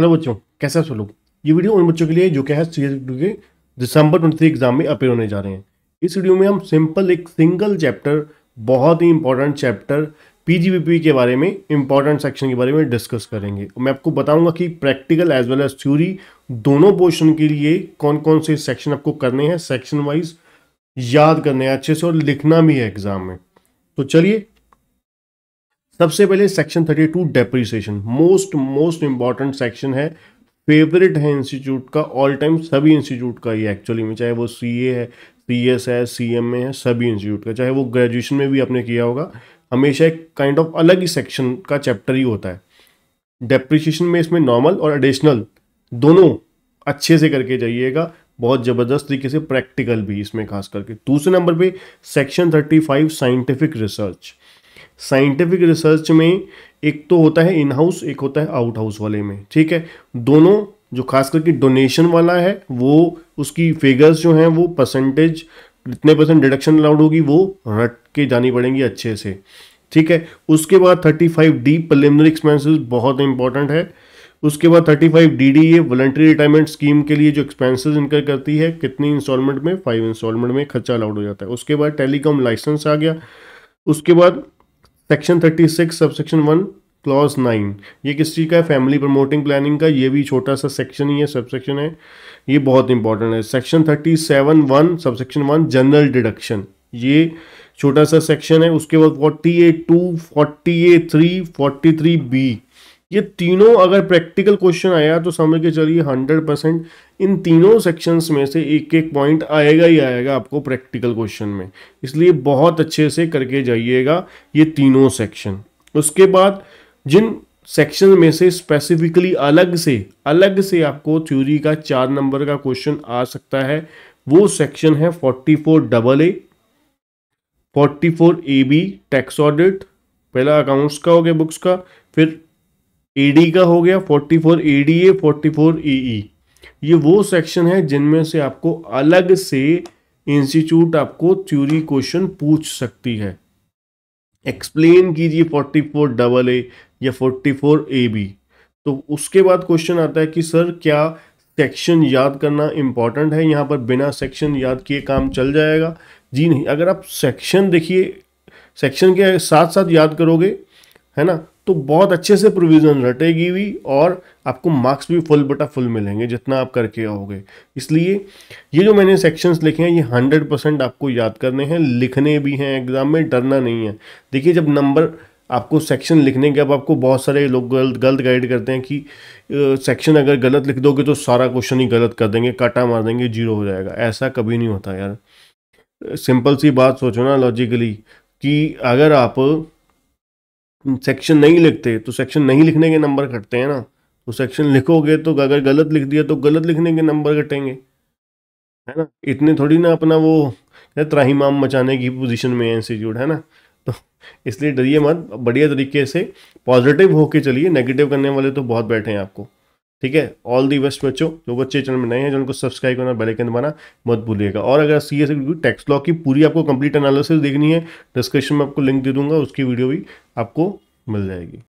hello बच्चों कैसे हैं सब लोग ये वीडियो उन बच्चों के लिए जो क्या है सी के दिसंबर ट्वेंटी एग्जाम में अपेयर होने जा रहे हैं इस वीडियो में हम सिंपल एक सिंगल चैप्टर बहुत ही इंपॉर्टेंट चैप्टर पीजीबीपी के बारे में इंपॉर्टेंट सेक्शन के बारे में डिस्कस करेंगे मैं आपको बताऊंगा कि practical as well as theory दोनों पोर्शन के लिए कौन कौन से सेक्शन आपको करने हैं सेक्शन वाइज याद करने हैं अच्छे से और लिखना भी है एग्जाम में तो चलिए सबसे पहले section 32 depreciation most most important section है फेवरेट है इंस्टीट्यूट का ऑल टाइम सभी इंस्टीट्यूट का ही एक्चुअली में चाहे वो सी ए है सी एस है सी एम ए है सभी इंस्टीट्यूट का चाहे वो ग्रेजुएशन में भी आपने किया होगा हमेशा एक काइंड ऑफ अलग ही सेक्शन का चैप्टर ही होता है डेप्रिसिएशन में इसमें नॉर्मल और एडिशनल दोनों अच्छे से करके जाइएगा बहुत ज़बरदस्त तरीके से प्रैक्टिकल भी इसमें खास करके दूसरे नंबर पे section 35 scientific research scientific research में एक तो होता है इन हाउस एक होता है आउट हाउस वाले में ठीक है दोनों जो खास करके डोनेशन वाला है वो उसकी फिगर्स जो हैं वो परसेंटेज कितने परसेंट डिडक्शन अलाउड होगी वो रट के जानी पड़ेंगी अच्छे से ठीक है उसके बाद 35 डी प्रलिमिनरी एक्सपेंसिस बहुत इंपॉर्टेंट है उसके बाद 35 डी डी ये वॉलंटरी रिटायरमेंट स्कीम के लिए जो एक्सपेंसेस इनकर करती है कितनी इंस्टॉलमेंट में फाइव इंस्टॉलमेंट में खर्चा अलाउड हो जाता है उसके बाद टेलीकॉम लाइसेंस आ गया उसके बाद section thirty six subsection one clause nine ये किस चीज़ का है फैमिली प्रमोटिंग प्लानिंग का ये भी छोटा सा सेक्शन ही है सबसेक्शन है ये बहुत इंपॉर्टेंट है section thirty seven one subsection one general deduction ये छोटा सा सेक्शन है उसके बाद forty A two forty A three forty three B ये तीनों अगर प्रैक्टिकल क्वेश्चन आया तो समझ के चलिए हंड्रेड परसेंट इन तीनों सेक्शंस में से एक एक पॉइंट आएगा ही आएगा आपको प्रैक्टिकल क्वेश्चन में इसलिए बहुत अच्छे से करके जाइएगा ये तीनों सेक्शन उसके बाद जिन सेक्शन में से स्पेसिफिकली अलग से अलग से आपको थ्योरी का चार नंबर का क्वेश्चन आ सकता है वो सेक्शन है forty four double A forty four A B tax audit पहला अकाउंट्स का हो गया बुक्स का फिर ईडी e का हो गया 44 four A forty four EE ये वो सेक्शन है जिनमें से आपको अलग से इंस्टीट्यूट आपको थ्योरी क्वेश्चन पूछ सकती है एक्सप्लेन कीजिए 44 डबल ए या 44 ए बी तो उसके बाद क्वेश्चन आता है कि सर क्या सेक्शन याद करना इम्पॉर्टेंट है यहाँ पर बिना सेक्शन याद किए काम चल जाएगा जी नहीं अगर आप सेक्शन देखिए सेक्शन के साथ साथ याद करोगे है ना तो बहुत अच्छे से प्रोविज़न रटेगी भी और आपको मार्क्स भी फुल बटा फुल मिलेंगे जितना आप करके आओगे इसलिए ये जो मैंने सेक्शंस लिखे हैं ये हंड्रेड परसेंट आपको याद करने हैं लिखने भी हैं एग्ज़ाम में डरना नहीं है देखिए जब नंबर आपको सेक्शन लिखने के अब आपको बहुत सारे लोग गलत गलत गाइड करते हैं कि सेक्शन अगर गलत लिख दोगे तो सारा क्वेश्चन ही गलत कर देंगे काटा मार देंगे जीरो हो जाएगा ऐसा कभी नहीं होता यार सिंपल सी बात सोचो ना लॉजिकली कि अगर आप सेक्शन नहीं लिखते तो सेक्शन नहीं लिखने के नंबर कटते हैं ना तो सेक्शन लिखोगे तो अगर गलत लिख दिया तो गलत लिखने के नंबर कटेंगे है ना इतने थोड़ी ना अपना वो माम मचाने की पोजीशन में है इंस्टीट्यूट है ना तो इसलिए डरिए मत बढ़िया तरीके से पॉजिटिव होके चलिए नेगेटिव करने वाले तो बहुत बैठे हैं आपको ठीक है ऑल दी बेस्ट बच्चों जो बच्चे चैनल में नए हैं जो उनको सब्सक्राइब करना बेल आइकन दबाना मत भूलिएगा और अगर सी एस टैक्स लॉ की पूरी आपको कंप्लीट एनालिसिस देखनी है डिस्क्रिप्शन में आपको लिंक दे दूंगा उसकी वीडियो भी आपको मिल जाएगी